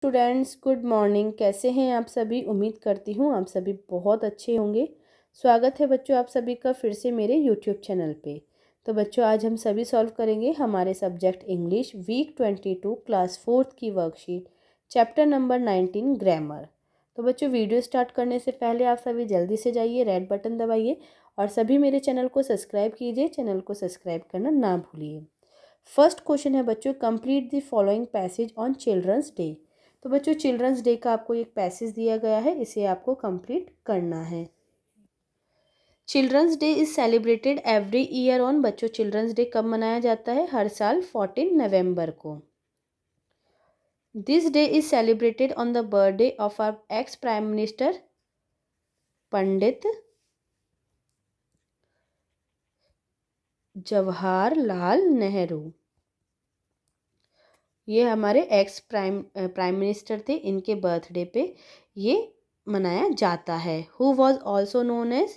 Students good morning कैसे हैं आप सभी उम्मीद करती हूँ आप सभी बहुत अच्छे होंगे स्वागत है बच्चों आप सभी का फिर से मेरे यूट्यूब चैनल पे तो बच्चों आज हम सभी सॉल्व करेंगे हमारे subject English week twenty two class fourth की worksheet chapter number nineteen grammar तो बच्चों वीडियो स्टार्ट करने से पहले आप सभी जल्दी से जाइए रेड बटन दबाइए और सभी मेरे चैनल को सब्सक्राइब कीजिए चैनल को सब्सक्राइब करना ना भूलिए फर्स्ट क्वेश्चन है बच्चों complete the following passage on children's day तो बच्चों चिल्ड्रंस डे का आपको एक पैसेज दिया गया है इसे आपको कंप्लीट करना है children's day is celebrated every year on बच्चों चिल्ड्रंस डे कब मनाया जाता है हर साल फोर्टीन नवंबर को this day is celebrated on the birthday of our ex prime minister Pandit Jawaharlal Nehru ये हमारे एक्स प्राइम प्राइम मिनिस्टर थे इनके बर्थडे पे ये मनाया जाता है who was also known as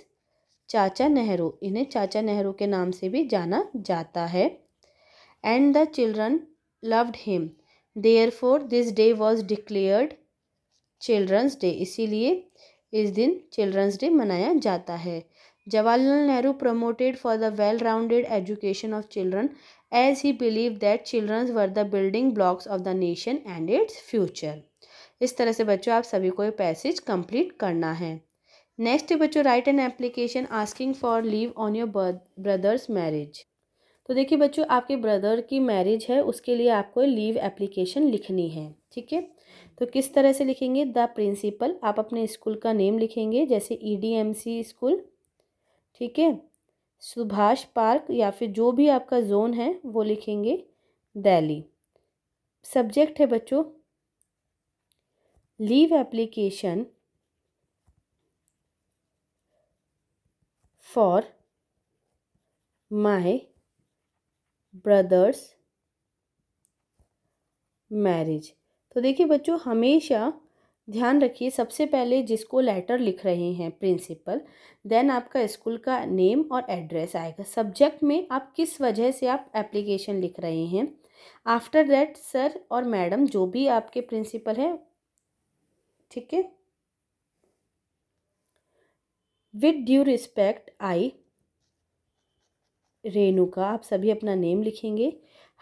Chacha Nehru इन्हें चाचा नेहरू के नाम से भी जाना जाता है and the children loved him therefore this day was declared children's day इसीलिए इस दिन चिल्ड्रंस डे मनाया जाता है Jawaharlal Nehru promoted for the well rounded education of children as he believe that children's were the building blocks of the nation and its future इस तरह से बच्चों आप सभी को ये पैसेज कंप्लीट करना है नेक्स्ट बच्चों write an application asking for leave on your brother's marriage तो देखिए बच्चों आपके ब्रदर की मैरिज है उसके लिए आपको लीव एप्लीकेशन लिखनी है ठीक है तो किस तरह से लिखेंगे द प्रिंसिपल आप अपने स्कूल का नेम लिखेंगे जैसे E D M C school ठीक है सुभाष पार्क या फिर जो भी आपका जोन है वो लिखेंगे दिल्ली सब्जेक्ट है बच्चों leave application for my brother's marriage तो देखिए बच्चों हमेशा ध्यान रखिए सबसे पहले जिसको लेटर लिख रहे हैं प्रिंसिपल देन आपका स्कूल का नेम और एड्रेस आएगा सब्जेक्ट में आप किस वजह से आप एप्लीकेशन लिख रहे हैं आफ्टर दैट सर और मैडम जो भी आपके प्रिंसिपल हैं ठीक है with due respect I Renuka आप सभी अपना नेम लिखेंगे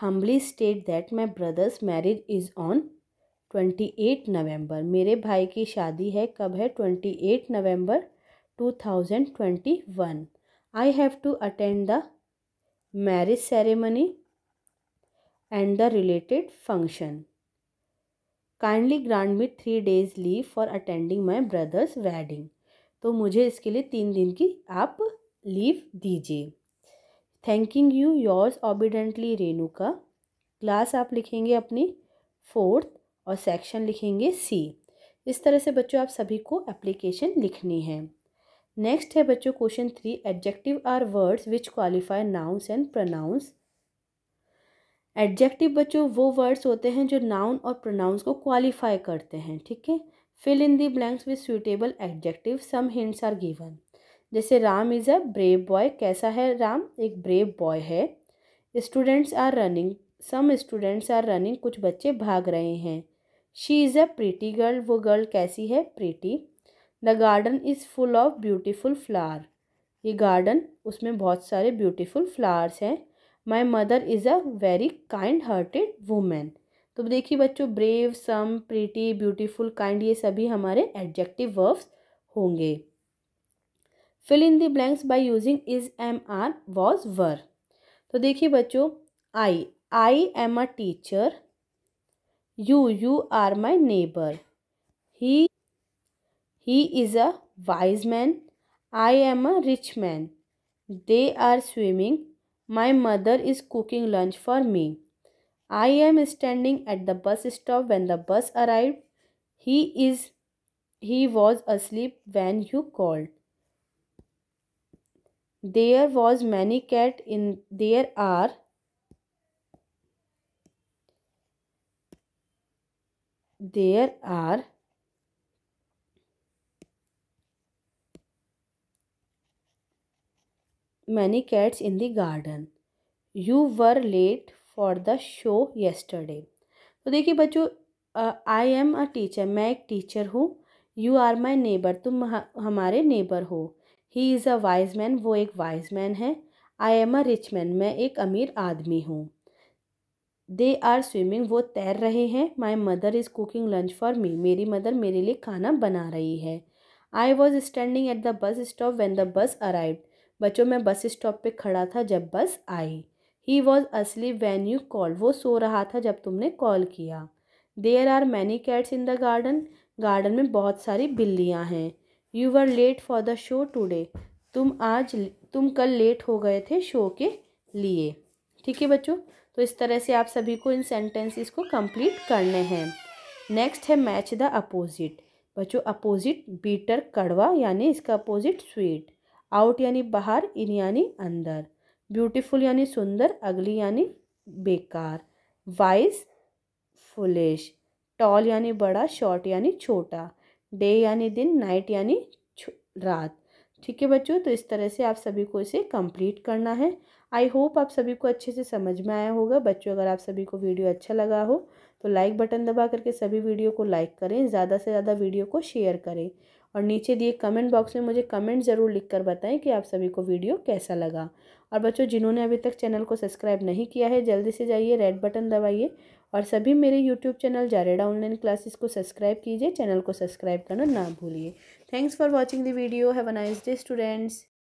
humbly state that my brother's marriage is on twenty eight November मेरे भाई की शादी है कब है twenty eight November two thousand twenty one I have to attend the marriage ceremony and the related function kindly grant me three days leave for attending my brother's wedding तो मुझे इसके लिए तीन दिन की आप लीव दीजिए thanking you yours obediently Renuka class आप लिखेंगे अपनी फोर्थ और सेक्शन लिखेंगे सी इस तरह से बच्चों आप सभी को एप्लीकेशन लिखनी है नेक्स्ट है बच्चों question three adjective are words which qualify nouns and pronouns adjective बच्चों वो वर्ड्स होते हैं जो नाउन और प्रोनाउंस को क्वालिफाई करते हैं ठीक है fill in the blanks with suitable adjective some hints are given जैसे Ram is a brave boy कैसा है राम एक ब्रेव बॉय है students are running some students are running कुछ बच्चे भाग रहे हैं she is a pretty girl वो गर्ल कैसी है pretty the garden is full of beautiful flower ये गार्डन उसमें बहुत सारे ब्यूटीफुल फ्लावर्स हैं my mother is a very kind hearted woman तो देखिए बच्चों brave some pretty beautiful kind ये सभी हमारे एडजेक्टिव वर्ब्स होंगे fill in the blanks by using is am are was were तो देखिए बच्चों I I am a teacher You, you are my neighbor. He, he is a wise man. I am a rich man. They are swimming. My mother is cooking lunch for me. I am standing at the bus stop when the bus arrived. He is he was asleep when you called. There was many cat in there are there are many cats in the garden you were late for the show yesterday तो देखिए बच्चों आई am a teacher मैं एक teacher हूँ you are my neighbour तुम हमारे neighbour हो he is a wise man वो एक वाइज मैन है I am a rich man मैं एक अमीर आदमी हूँ दे आर स्विमिंग वो तैर रहे हैं my mother is cooking lunch for me मेरी मदर मेरे लिए खाना बना रही है I was standing at the bus stop when the bus arrive बच्चों मैं बस स्टॉप पर खड़ा था जब बस आई he was asleep when you call वो सो रहा था जब तुमने कॉल किया there are many cats in the garden garden में बहुत सारी बिल्लियाँ हैं you are late for the show today तुम आज तुम कल लेट हो गए थे शो के लिए ठीक है बच्चों तो इस तरह से आप सभी को इन सेंटेंसेस को कंप्लीट करने हैं नेक्स्ट है मैच द अपोजिट बच्चों अपोजिट बीटर कड़वा यानी इसका अपोजिट स्वीट आउट यानी बाहर इन यानी अंदर ब्यूटीफुल यानी सुंदर अगली यानी बेकार वाइस फुलेश टॉल यानी बड़ा शॉर्ट यानी छोटा डे यानी दिन नाइट यानी रात ठीक है बच्चों तो इस तरह से आप सभी को इसे कंप्लीट करना है आई होप आप सभी को अच्छे से समझ में आया होगा बच्चों अगर आप सभी को वीडियो अच्छा लगा हो तो लाइक बटन दबा करके सभी वीडियो को लाइक करें ज़्यादा से ज़्यादा वीडियो को शेयर करें और नीचे दिए कमेंट बॉक्स में मुझे कमेंट ज़रूर लिख कर बताएं कि आप सभी को वीडियो कैसा लगा और बच्चों जिन्होंने अभी तक चैनल को सब्सक्राइब नहीं किया है जल्दी से जाइए रेड बटन दबाइए और सभी मेरे यूट्यूब चैनल जारेडा ऑनलाइन क्लासेस को सब्सक्राइब कीजिए चैनल को सब्सक्राइब करना ना भूलिए thanks for watching the video have a nice day students